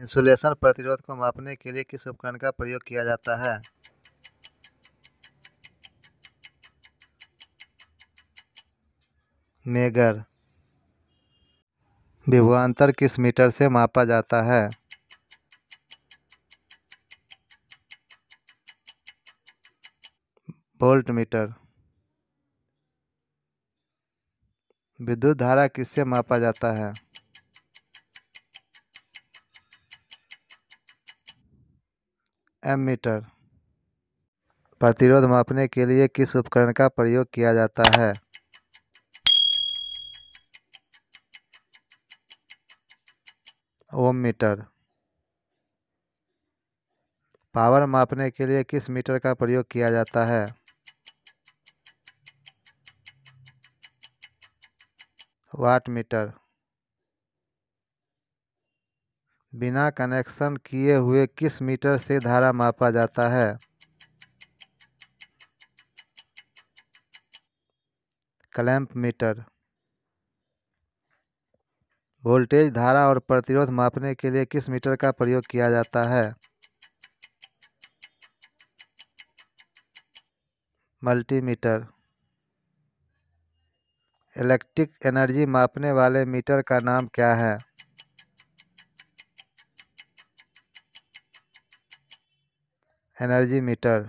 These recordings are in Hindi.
इंसुलेशन प्रतिरोध को मापने के लिए किस उपकरण का प्रयोग किया जाता है मेगर विभवांतर किस मीटर से मापा जाता है मीटर विद्युत धारा किससे मापा जाता है एम मीटर प्रतिरोध मापने के लिए किस उपकरण का प्रयोग किया जाता है ओम मीटर पावर मापने के लिए किस मीटर का प्रयोग किया जाता है वाट मीटर बिना कनेक्शन किए हुए किस मीटर से धारा मापा जाता है क्लैम्प मीटर वोल्टेज धारा और प्रतिरोध मापने के लिए किस मीटर का प्रयोग किया जाता है मल्टीमीटर इलेक्ट्रिक एनर्जी मापने वाले मीटर का नाम क्या है? एनर्जी मीटर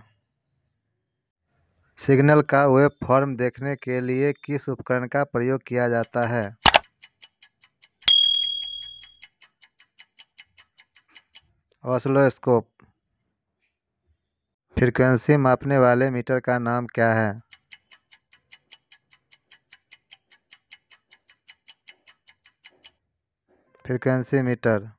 सिग्नल का वेब फॉर्म देखने के लिए किस उपकरण का प्रयोग किया जाता है ऑसलोस्कोप फ्रीक्वेंसी मापने वाले मीटर का नाम क्या है फ्रीक्वेंसी मीटर